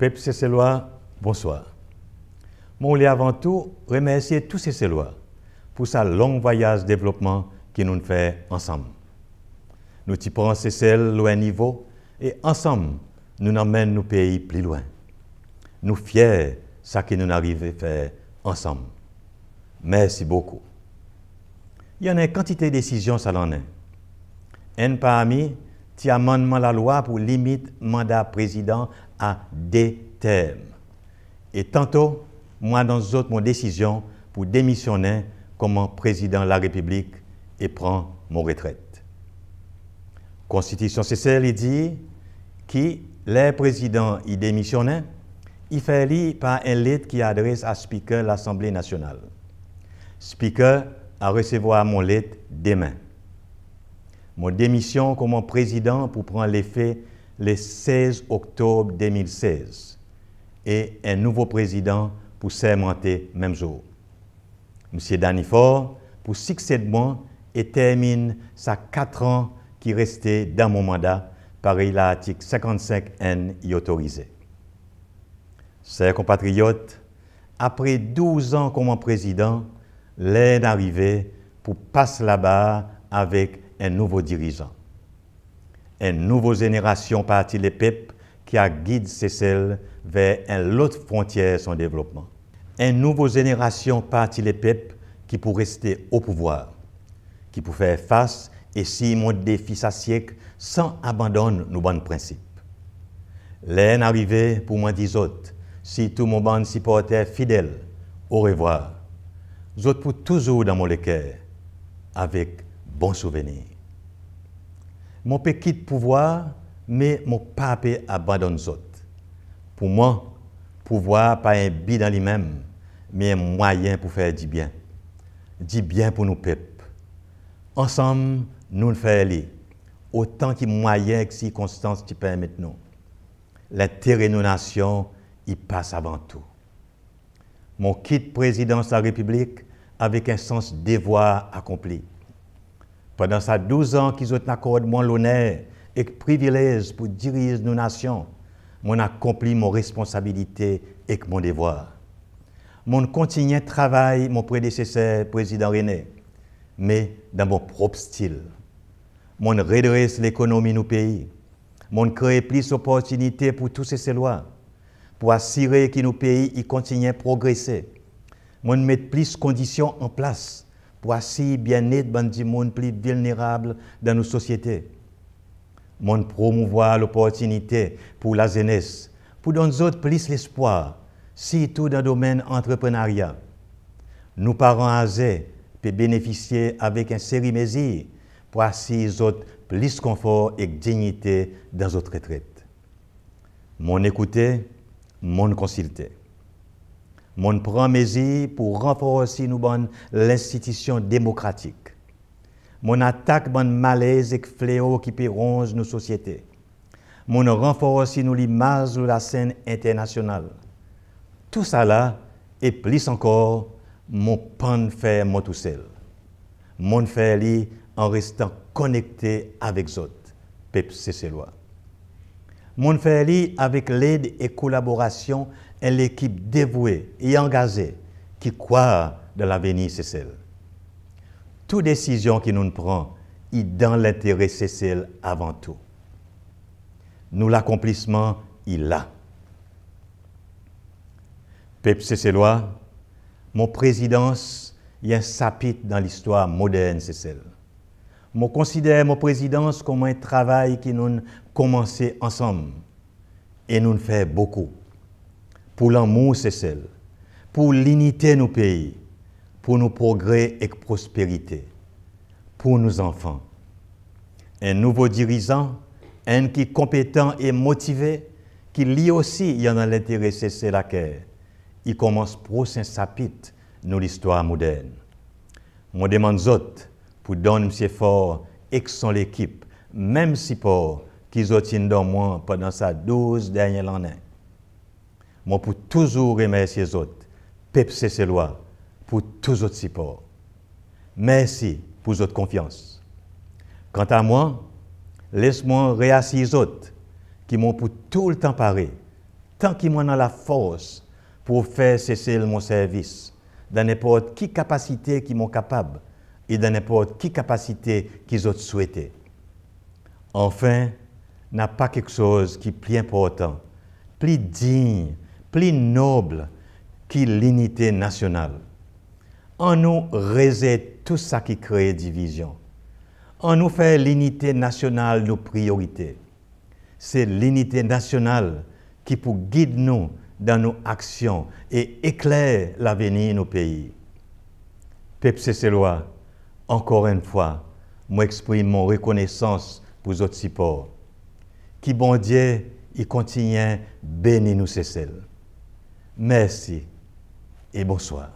Peuple lois bonsoir. Je voulais avant tout remercier tous ces lois pour sa long voyage de développement qui nous fait ensemble. Nous tirons Cécel loin niveau et ensemble, nous emmènons nos pays plus loin. Nous fiers de ce que nous arrivons à faire ensemble. Merci beaucoup. Il y en a une quantité de décisions, ça l'en est. Un parmi, amendement la loi pour limite mandat président à des termes. Et tantôt, moi, dans autres, mon décision pour démissionner comme président de la République et prendre mon retraite. Constitution CCL, dit qui les présidents y démissionnent, il fait lire par un lettre qui adresse à Speaker l'Assemblée nationale. Speaker a recevoir mon lettre demain. Mon démission comme président pour prendre l'effet le 16 octobre 2016 et un nouveau président pour sermenter même jour. M. Danifort, pour succéder moi, et termine sa quatre ans qui restait dans mon mandat par l'article 55N y autorisé. Chers compatriotes, après 12 ans comme président, l'aide arrivée pour passer la barre avec un nouveau dirigeant une nouvelle génération partie les peuples qui a guide celles vers une autre frontière son développement. Une nouvelle génération partie les peuples qui pour rester au pouvoir, qui pour faire face et si mon défi sa sans abandonner nos bons principes. L'aine arrivé pour moi dix autres, si tout mon bande supporter fidèle, au revoir. Zot pour toujours dans mon cœur, avec bon souvenir mon petit pouvoir, mais mon pape abandonne les autres. Pour moi, pouvoir pas un bid dans lui-même, mais un moyen pour faire du bien. Du bien pour nos peuples. Ensemble, nous le faisons autant que moyen que circonstances qui permettent nous. L'intérêt de nos nations, y passe avant tout. Mon quitte président de la République avec un sens devoir accompli. Pendant ces 12 ans qu'ils ont accordé moi l'honneur et le privilège pour diriger nos nations, mon accompli mon responsabilité et mon devoir. Mon continué travail, mon prédécesseur, président René, mais dans mon propre style. Mon redresse l'économie nos pays. Mon crée plus d'opportunités pour tous ces lois, pour assurer que nos pays y continuent à progresser. Mon mettre plus de conditions en place Voici bien-être des monde plus vulnérable dans nos sociétés. Monde promouvoir l'opportunité pour la jeunesse, pour donner autres plus l'espoir, surtout dans le domaine entrepreneuriat. Nos parents âgés peuvent bénéficier avec un sérieux mesure pour assurer autres plus confort et dignité dans notre retraite. Mon écouter, mon consulter. Mon promesse pour renforcer nous bonnes l'institution démocratique. Mon attaque bonne malaise et fléau qui péronge nos sociétés. Mon renforcer nous l'image de la scène internationale. Tout cela là, et plus encore, mon pan fait mon tout Mon faire en restant connecté avec autres. Pep, Mon faire avec l'aide et collaboration et l'équipe dévouée et engagée qui croit dans l'avenir Cécile. Toute décision qui nous prend est dans l'intérêt Cécile avant tout. Nous l'accomplissement, il l'a. Peuple Cécélois, mon présidence est un chapitre dans l'histoire moderne Cécile. Je considère mon présidence comme un travail qui nous commencé ensemble et nous fait beaucoup pour l'amour, c'est celle, pour l'unité nos pays, pour nos progrès et prospérité, pour nos enfants. Un nouveau dirigeant, un qui est compétent et motivé, qui lui aussi y en a l'intérêt, c'est la guerre. Il commence pro saint sapit dans l'histoire moderne. mon demande autres pour donner M. Fort et son équipe, même si pour qu'ils ont dans moi pendant sa 12 dernière années. Moi, pour toujours remercier les autres, peuple lois, pour tous autres support. Merci pour votre confiance. Quant à moi, laisse-moi réassurer les autres qui m'ont pour tout le temps paré, tant qu'ils m'ont dans la force pour faire cesser mon service, dans n'importe qui capacité qui m'ont capable et dans n'importe qui capacité qu'ils ont souhaité. Enfin, n'a pas quelque chose qui est plus important, plus digne plus noble que l'unité nationale. en nous réserve tout ça qui crée division. En nous fait l'unité nationale nos priorités. C'est l'unité nationale qui pour guide nous dans nos actions et éclaire l'avenir de nos pays. Peuple Cécélois, encore une fois, moi exprime mon reconnaissance pour votre support. Qui bon Dieu, il continue bénir nous celles. Merci et bonsoir.